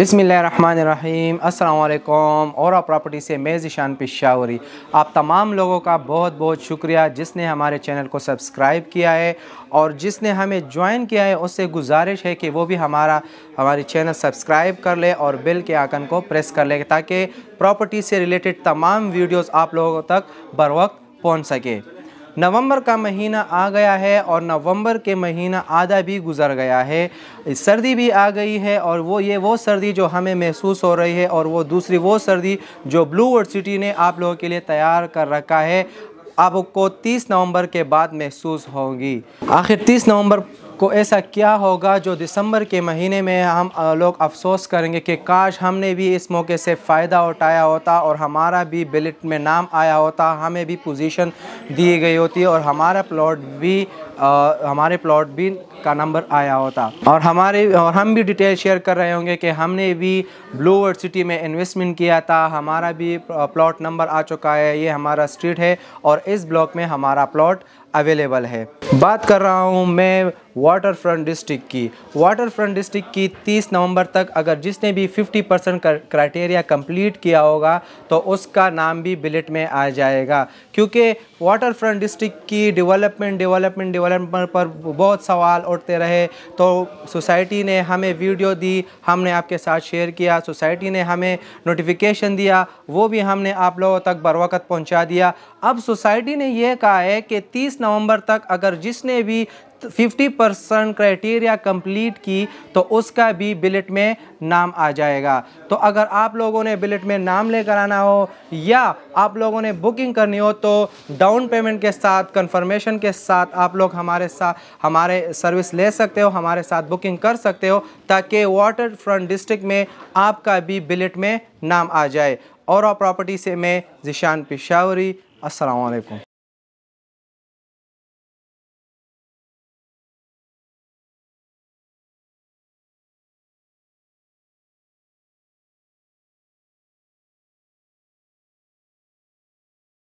बिसमीम अल्लाम और प्रॉपर्टी से मैं जिशान पिशावरी आप तमाम लोगों का बहुत बहुत शुक्रिया जिसने हमारे चैनल को सब्सक्राइब किया है और जिसने हमें ज्वाइन किया है उससे गुजारिश है कि वो भी हमारा हमारे चैनल सब्सक्राइब कर ले और बेल के आकन को प्रेस कर ले ताकि प्रॉपर्टी से रिलेटेड तमाम वीडियोज़ आप लोगों तक बर वक्त पहुँच सके नवंबर का महीना आ गया है और नवंबर के महीना आधा भी गुजर गया है सर्दी भी आ गई है और वो ये वो सर्दी जो हमें महसूस हो रही है और वो दूसरी वो सर्दी जो ब्लू वर्ड सिटी ने आप लोगों के लिए तैयार कर रखा है आपको 30 नवंबर के बाद महसूस होगी आखिर 30 नवंबर को ऐसा क्या होगा जो दिसंबर के महीने में हम लोग अफसोस करेंगे कि काश हमने भी इस मौके से फ़ायदा उठाया होता और हमारा भी बिलेट में नाम आया होता हमें भी पोजीशन दी गई होती और हमारा प्लॉट भी हमारे प्लॉट भी का नंबर आया होता और हमारे और हम भी डिटेल शेयर कर रहे होंगे कि हमने भी ब्लूवर्ड सिटी में इन्वेस्टमेंट किया था हमारा भी प्लॉट नंबर आ चुका है ये हमारा स्ट्रीट है और इस ब्लॉक में हमारा प्लॉट अवेलेबल है बात कर रहा हूँ मैं वाटर फ्रंट डिस्ट्रिक्ट की वाटर फ्रंट डिस्ट्रिक्ट की 30 नवंबर तक अगर जिसने भी 50 परसेंट क्राइटेरिया कंप्लीट किया होगा तो उसका नाम भी बिलेट में आ जाएगा क्योंकि वाटर फ्रंट डिस्ट्रिक्ट की डेवलपमेंट डेवलपमेंट डेवलपमेंट पर बहुत सवाल उठते रहे तो सोसाइटी ने हमें वीडियो दी हमने आपके साथ शेयर किया सोसाइटी ने हमें नोटिफिकेशन दिया वो भी हमने आप लोगों तक बरवकत पहुँचा दिया अब सोसाइटी ने यह कहा है कि 30 नवंबर तक अगर जिसने भी 50 परसेंट क्राइटेरिया कंप्लीट की तो उसका भी बिलेट में नाम आ जाएगा तो अगर आप लोगों ने बिलेट में नाम लेकर आना हो या आप लोगों ने बुकिंग करनी हो तो डाउन पेमेंट के साथ कंफर्मेशन के साथ आप लोग हमारे साथ हमारे सर्विस ले सकते हो हमारे साथ बुकिंग कर सकते हो ताकि वाटर फ्रंट डिस्ट्रिक्ट में आपका भी बिलेट में नाम आ जाए और प्रॉपर्टी से मैं जिशान पिशावरी আসসালামু আলাইকুম